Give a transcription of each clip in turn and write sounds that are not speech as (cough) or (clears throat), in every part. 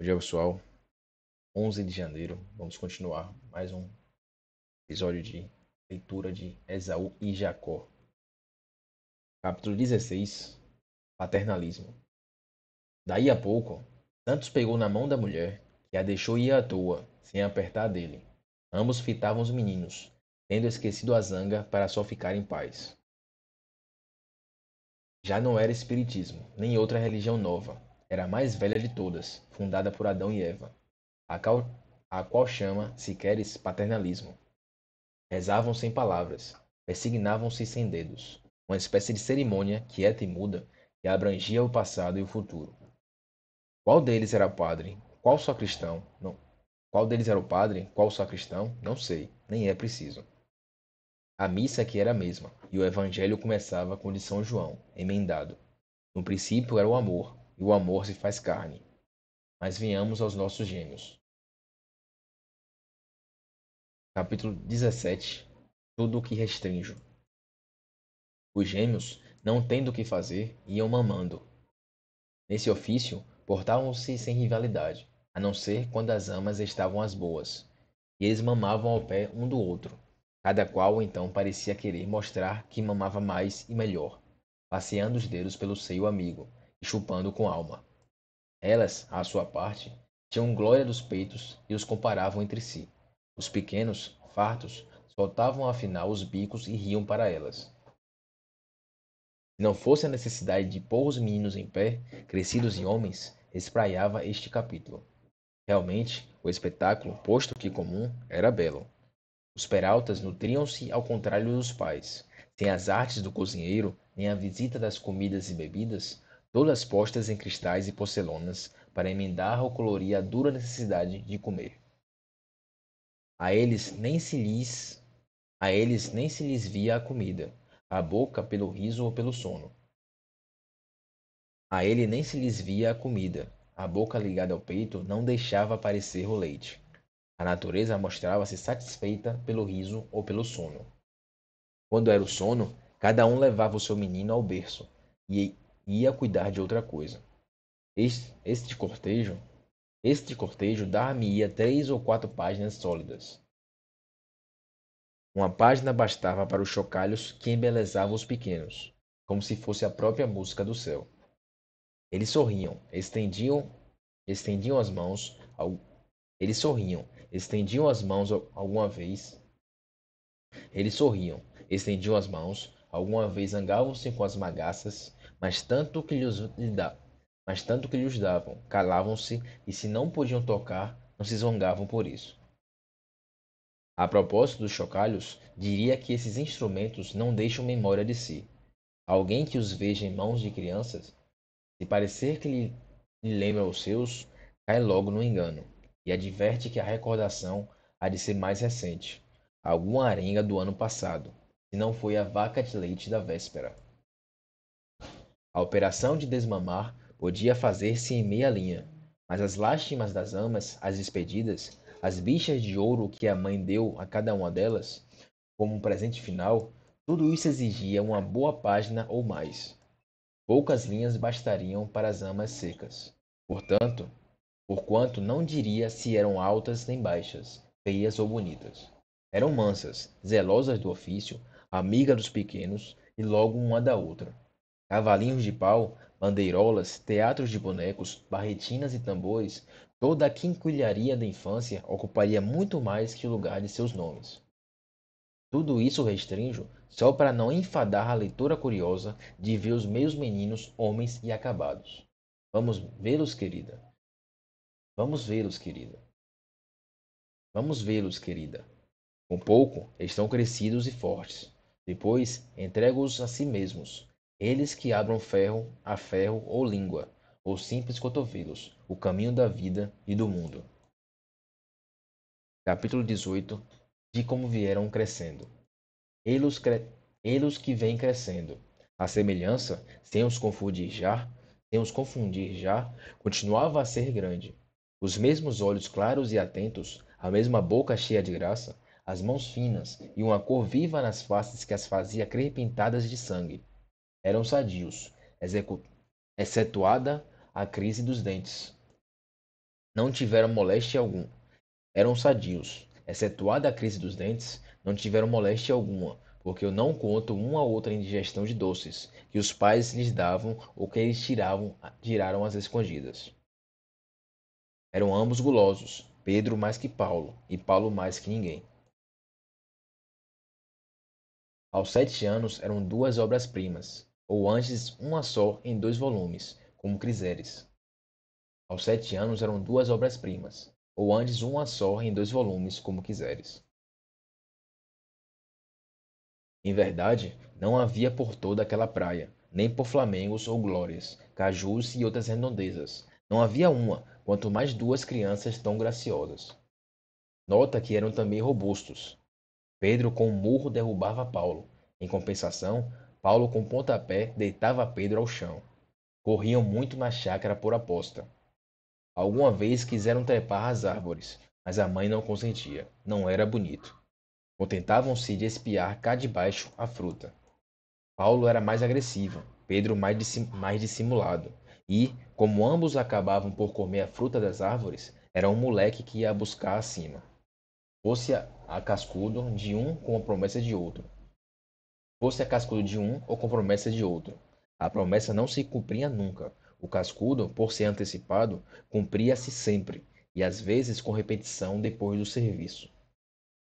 Bom dia, pessoal. 11 de janeiro, vamos continuar mais um episódio de leitura de Esaú e Jacó. Capítulo 16: Paternalismo. Daí a pouco, Santos pegou na mão da mulher e a deixou ir à toa, sem apertar dele. Ambos fitavam os meninos, tendo esquecido a zanga para só ficar em paz. Já não era espiritismo, nem outra religião nova, era a mais velha de todas, fundada por Adão e Eva, a qual, a qual chama, se queres, paternalismo. Rezavam sem palavras, resignavam-se sem dedos, uma espécie de cerimônia quieta e muda que abrangia o passado e o futuro. Qual deles era padre? Qual sacristão? Não. Qual deles era o padre? Qual sacristão? Não sei, nem é preciso. A missa que era a mesma, e o evangelho começava com o de São João, emendado. No princípio era o amor, e o amor se faz carne. Mas venhamos aos nossos gêmeos. Capítulo 17 Tudo o que restrinjo. Os gêmeos, não tendo o que fazer, iam mamando. Nesse ofício, portavam-se sem rivalidade, a não ser quando as amas estavam às boas, e eles mamavam ao pé um do outro. Cada qual então parecia querer mostrar que mamava mais e melhor, passeando os dedos pelo seio amigo, e chupando com alma. Elas, à sua parte, tinham glória dos peitos e os comparavam entre si. Os pequenos, fartos, soltavam afinal os bicos e riam para elas. Se não fosse a necessidade de pôr os meninos em pé, crescidos em homens, espraiava este capítulo. Realmente, o espetáculo, posto que comum, era belo. Os peraltas nutriam-se ao contrário dos pais. Sem as artes do cozinheiro, nem a visita das comidas e bebidas, todas postas em cristais e porcelanas para emendar ou colorir a dura necessidade de comer. A eles nem se lhes a eles nem se lhes via a comida, a boca pelo riso ou pelo sono. A ele nem se lhes via a comida, a boca ligada ao peito não deixava aparecer o leite. A natureza mostrava-se satisfeita pelo riso ou pelo sono. Quando era o sono, cada um levava o seu menino ao berço, e ia cuidar de outra coisa. Este, este cortejo, este cortejo dar-me-ia três ou quatro páginas sólidas. Uma página bastava para os chocalhos que embelezavam os pequenos, como se fosse a própria música do céu. Eles sorriam, estendiam, estendiam as mãos, ao... eles sorriam, estendiam as mãos alguma vez. Eles sorriam, estendiam as mãos, alguma vez zangavam-se com as magaças, mas tanto que lhes, mas tanto que lhes davam, calavam-se e se não podiam tocar, não se zangavam por isso. A propósito dos chocalhos, diria que esses instrumentos não deixam memória de si. Alguém que os veja em mãos de crianças, se parecer que lhe, lhe lembra os seus, cai logo no engano e adverte que a recordação há de ser mais recente, alguma arenga do ano passado, se não foi a vaca de leite da véspera. A operação de desmamar podia fazer-se em meia linha, mas as lástimas das amas, as despedidas, as bichas de ouro que a mãe deu a cada uma delas, como um presente final, tudo isso exigia uma boa página ou mais. Poucas linhas bastariam para as amas secas. Portanto, porquanto não diria se eram altas nem baixas, feias ou bonitas. Eram mansas, zelosas do ofício, amiga dos pequenos e logo uma da outra cavalinhos de pau, bandeirolas, teatros de bonecos, barretinas e tambores, toda a quinquilharia da infância ocuparia muito mais que o lugar de seus nomes. Tudo isso restrinjo só para não enfadar a leitora curiosa de ver os meus meninos homens e acabados. Vamos vê-los, querida. Vamos vê-los, querida. Vamos vê-los, querida. Com pouco, estão crescidos e fortes. Depois, entrego-os a si mesmos, eles que abram ferro a ferro ou língua, ou simples cotovelos, o caminho da vida e do mundo. Capítulo 18 De como vieram crescendo. Eles, cre... Eles que vêm crescendo. A semelhança, sem os confundir já, sem os confundir já, continuava a ser grande. Os mesmos olhos claros e atentos, a mesma boca cheia de graça, as mãos finas e uma cor viva nas faces que as fazia crer pintadas de sangue eram sadios, excetuada a crise dos dentes. Não tiveram moléstia alguma. Eram sadios, excetuada a crise dos dentes, não tiveram moléstia alguma, porque eu não conto uma ou outra indigestão de doces que os pais lhes davam ou que eles tiravam, tiraram às escondidas. Eram ambos gulosos, Pedro mais que Paulo, e Paulo mais que ninguém. Aos sete anos eram duas obras-primas, ou antes uma só em dois volumes, como quiseres. Aos sete anos eram duas obras-primas, ou antes uma só em dois volumes, como quiseres. Em verdade, não havia por toda aquela praia, nem por flamengos ou glórias, cajus e outras redondezas. Não havia uma, quanto mais duas crianças tão graciosas. Nota que eram também robustos. Pedro com um murro derrubava Paulo. Em compensação, Paulo com pontapé deitava Pedro ao chão. Corriam muito na chácara por aposta. Alguma vez quiseram trepar as árvores, mas a mãe não consentia. Não era bonito. Contentavam-se de espiar cá de baixo a fruta. Paulo era mais agressivo, Pedro mais dissimulado. E, como ambos acabavam por comer a fruta das árvores, era um moleque que ia buscar acima. Fosse a cascudo de um com a promessa de outro. Fosse a cascudo de um ou com promessa de outro. A promessa não se cumpria nunca. O cascudo, por ser antecipado, cumpria-se sempre, e às vezes com repetição depois do serviço.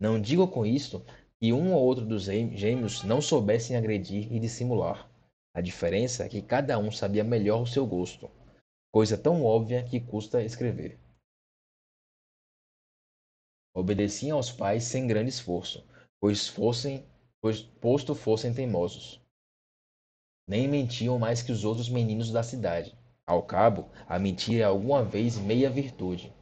Não digo com isto que um ou outro dos gêmeos não soubessem agredir e dissimular. A diferença é que cada um sabia melhor o seu gosto, coisa tão óbvia que custa escrever. Obedeciam aos pais sem grande esforço, pois fossem posto fossem teimosos. Nem mentiam mais que os outros meninos da cidade. Ao cabo, a mentira é alguma vez meia virtude.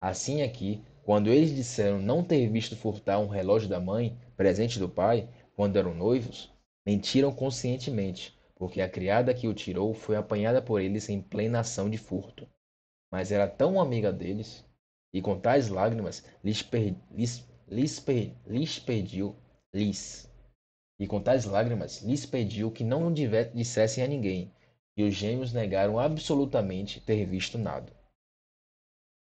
Assim aqui, é quando eles disseram não ter visto furtar um relógio da mãe, presente do pai, quando eram noivos, mentiram conscientemente, porque a criada que o tirou foi apanhada por eles em plena ação de furto. Mas era tão amiga deles, e com tais lágrimas lhes, per... lhes... lhes, per... lhes pediu lhes e com tais lágrimas lhes pediu que não dissessem a ninguém, e os gêmeos negaram absolutamente ter visto nada.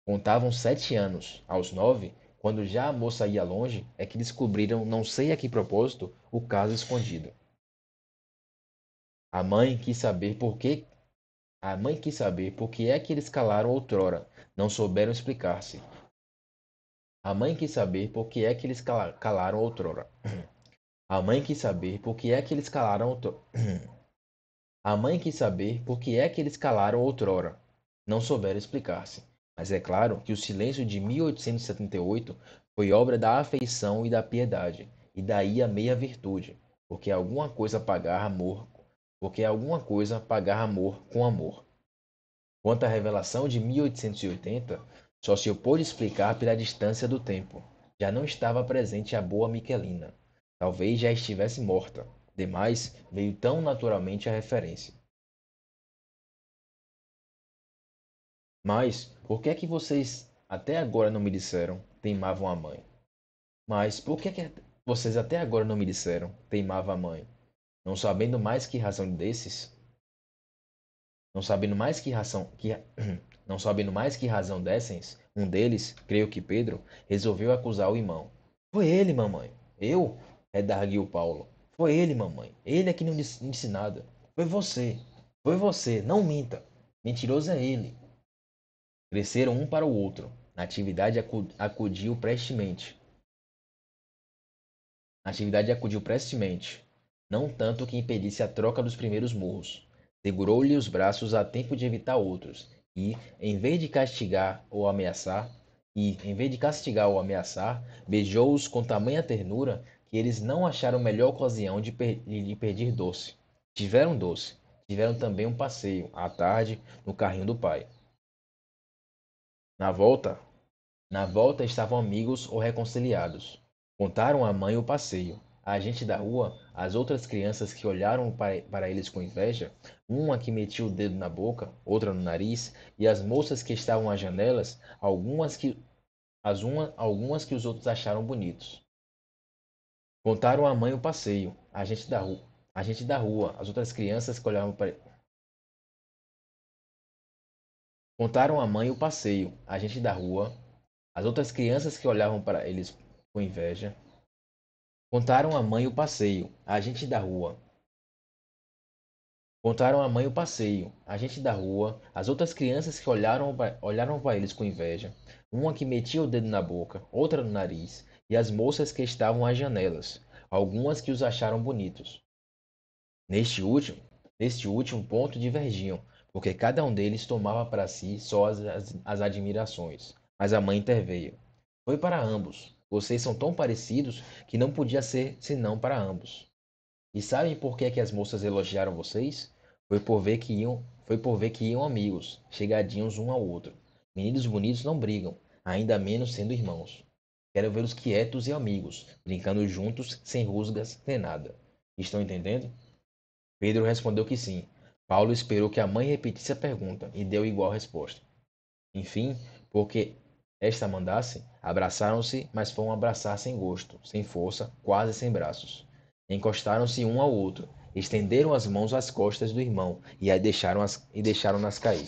Contavam sete anos, aos nove, quando já a moça ia longe, é que descobriram, não sei a que propósito, o caso escondido. A mãe quis saber por que a mãe quis saber por que é que eles calaram outrora, não souberam explicar-se. A mãe quis saber por que é que eles calaram outrora. (clears throat) A mãe quis saber por que é que eles calaram outro... (clears throat) A mãe quis saber por que é que eles calaram outrora. Não souberam explicar-se. Mas é claro que o silêncio de 1878 foi obra da afeição e da piedade, e daí a meia virtude, porque alguma coisa pagar amor, porque alguma coisa pagar amor com amor. Quanto à revelação de 1880, só se pôde explicar pela distância do tempo. Já não estava presente a boa Miquelina. Talvez já estivesse morta. Demais, veio tão naturalmente a referência. Mas, por que é que vocês até agora não me disseram teimavam a mãe? Mas, por que é que vocês até agora não me disseram teimava a mãe? Não sabendo mais que razão desses? Não sabendo mais que razão que (clears throat) não sabendo mais que razão dessens, um deles, creio que Pedro, resolveu acusar o irmão. Foi ele, mamãe. Eu? redarguiu é Paulo. Foi ele, mamãe. Ele é que não disse nada. Foi você. Foi você. Não minta. Mentiroso é ele. Cresceram um para o outro. Natividade acudiu prestemente. Natividade acudiu prestemente. Não tanto que impedisse a troca dos primeiros murros. Segurou-lhe os braços a tempo de evitar outros. E, em vez de castigar ou ameaçar, e, em vez de castigar ou ameaçar, beijou-os com tamanha ternura que eles não acharam melhor ocasião de, per de pedir doce. Tiveram doce. Tiveram também um passeio, à tarde, no carrinho do pai. Na volta, na volta estavam amigos ou reconciliados. Contaram à mãe o passeio. A gente da rua, as outras crianças que olharam para eles com inveja, uma que metia o dedo na boca, outra no nariz, e as moças que estavam às janelas, algumas que as uma, algumas que os outros acharam bonitos. Contaram à mãe o passeio, a gente da rua, a gente da rua, as outras crianças que olhavam para Contaram à mãe o passeio, a gente da rua, as outras crianças que olhavam para eles com inveja. Contaram à mãe o passeio, a gente da rua. Contaram à mãe o passeio, a gente da rua, as outras crianças que olharam, olharam para eles com inveja. Uma que metia o dedo na boca, outra no nariz, e as moças que estavam às janelas, algumas que os acharam bonitos. Neste último, neste último ponto divergiam, porque cada um deles tomava para si só as, as, as admirações. Mas a mãe interveio. Foi para ambos. Vocês são tão parecidos que não podia ser senão para ambos. E sabem por que, é que as moças elogiaram vocês? Foi por ver que iam, foi por ver que iam amigos, chegadinhos um ao outro. Meninos bonitos não brigam, ainda menos sendo irmãos. Quero vê-los quietos e amigos, brincando juntos, sem rusgas nem nada. Estão entendendo? Pedro respondeu que sim. Paulo esperou que a mãe repetisse a pergunta e deu igual resposta. Enfim, porque esta mandasse, abraçaram-se, mas foram abraçar sem gosto, sem força, quase sem braços. Encostaram-se um ao outro, estenderam as mãos às costas do irmão e aí deixaram as, e deixaram-nas cair.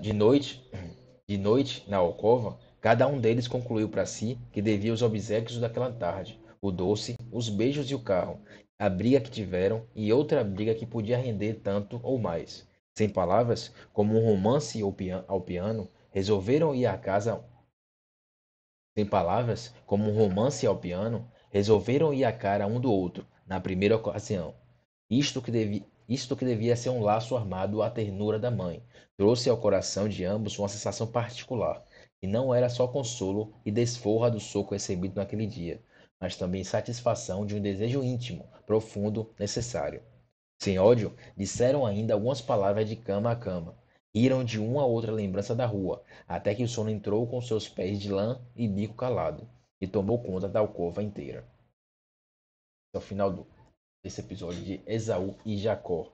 De noite, de noite, na alcova, Cada um deles concluiu para si que devia os obsequios daquela tarde, o doce, os beijos e o carro, a briga que tiveram e outra briga que podia render tanto ou mais. Sem palavras, como um romance ao piano, resolveram ir à casa. Sem palavras, como um romance ao piano, resolveram ir à cara um do outro, na primeira ocasião. Isto que, devia, isto que devia ser um laço armado à ternura da mãe, trouxe ao coração de ambos uma sensação particular, e não era só consolo e desforra do soco recebido naquele dia, mas também satisfação de um desejo íntimo, profundo, necessário. Sem ódio, disseram ainda algumas palavras de cama a cama. Riram de uma a outra lembrança da rua, até que o sono entrou com seus pés de lã e bico calado, e tomou conta da alcova inteira. Ao é o final do, desse episódio de Esaú e Jacó.